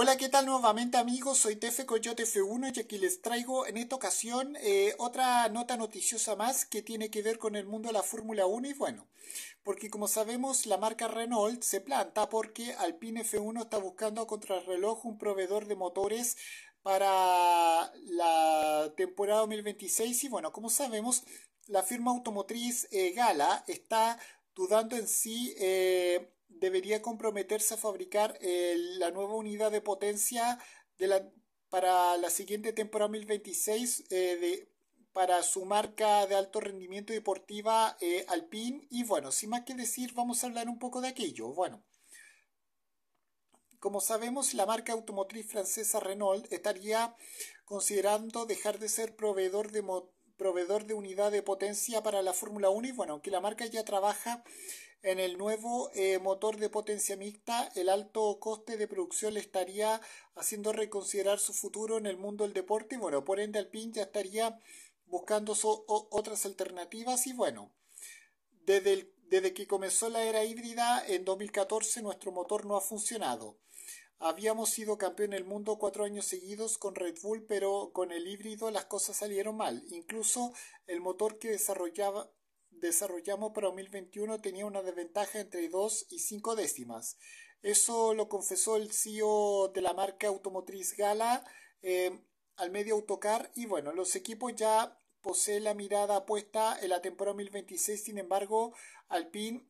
Hola, ¿qué tal nuevamente amigos? Soy Tefe Coyote F1 y aquí les traigo en esta ocasión eh, otra nota noticiosa más que tiene que ver con el mundo de la Fórmula 1 y bueno, porque como sabemos la marca Renault se planta porque Alpine F1 está buscando a contrarreloj un proveedor de motores para la temporada 2026 y bueno, como sabemos la firma automotriz eh, Gala está dudando en sí... Eh, debería comprometerse a fabricar eh, la nueva unidad de potencia para la siguiente temporada 2026 eh, de, para su marca de alto rendimiento deportiva eh, Alpine. Y bueno, sin más que decir, vamos a hablar un poco de aquello. Bueno. Como sabemos, la marca automotriz francesa Renault estaría considerando dejar de ser proveedor de, motores proveedor de unidad de potencia para la Fórmula 1 y bueno, aunque la marca ya trabaja en el nuevo eh, motor de potencia mixta, el alto coste de producción le estaría haciendo reconsiderar su futuro en el mundo del deporte y bueno, por ende Alpine ya estaría buscando otras alternativas y bueno, desde, desde que comenzó la era híbrida en 2014 nuestro motor no ha funcionado. Habíamos sido campeón del mundo cuatro años seguidos con Red Bull, pero con el híbrido las cosas salieron mal. Incluso el motor que desarrollaba, desarrollamos para 2021 tenía una desventaja entre 2 y 5 décimas. Eso lo confesó el CEO de la marca automotriz Gala eh, al medio Autocar y bueno, los equipos ya poseen la mirada puesta en la temporada 2026, sin embargo, Alpine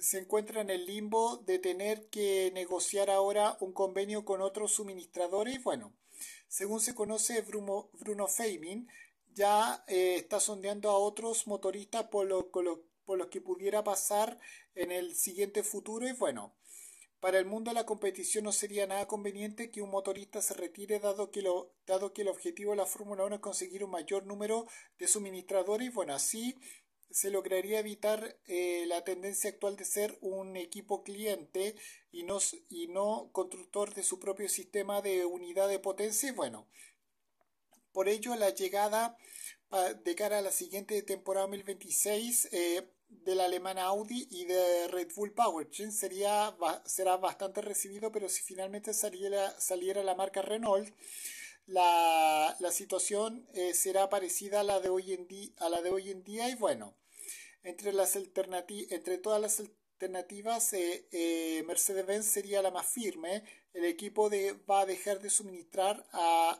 se encuentra en el limbo de tener que negociar ahora un convenio con otros suministradores. Bueno, según se conoce, Bruno, Bruno Feiming ya eh, está sondeando a otros motoristas por, lo, por, que pudiera pasar en el siguiente futuro. Y bueno, para el mundo de la competición no sería nada conveniente que un motorista se retire dado que, lo, dado que el objetivo de la Fórmula 1 es conseguir un mayor número de suministradores. Y bueno, así se lograría evitar eh, la tendencia actual de ser un equipo cliente y no, y no constructor de su propio sistema de unidad de potencia. Y bueno, por ello la llegada de cara a la siguiente temporada 2026 eh, de la alemana Audi y de Red Bull Power sería, será bastante recibido, pero si finalmente saliera, saliera la marca Renault, la, la situación eh, será parecida a la, de hoy en a la de hoy en día y bueno, entre, las entre todas las alternativas, eh, eh, Mercedes-Benz sería la más firme. El equipo de, va a dejar de suministrar a,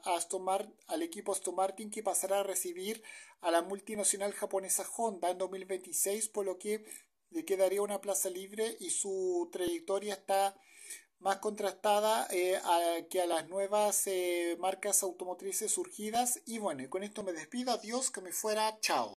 al equipo Aston Martin que pasará a recibir a la multinacional japonesa Honda en 2026, por lo que le quedaría una plaza libre y su trayectoria está más contrastada eh, que a las nuevas marcas automotrices surgidas. Y bueno, con esto me despido. Adiós, que me fuera. Chao.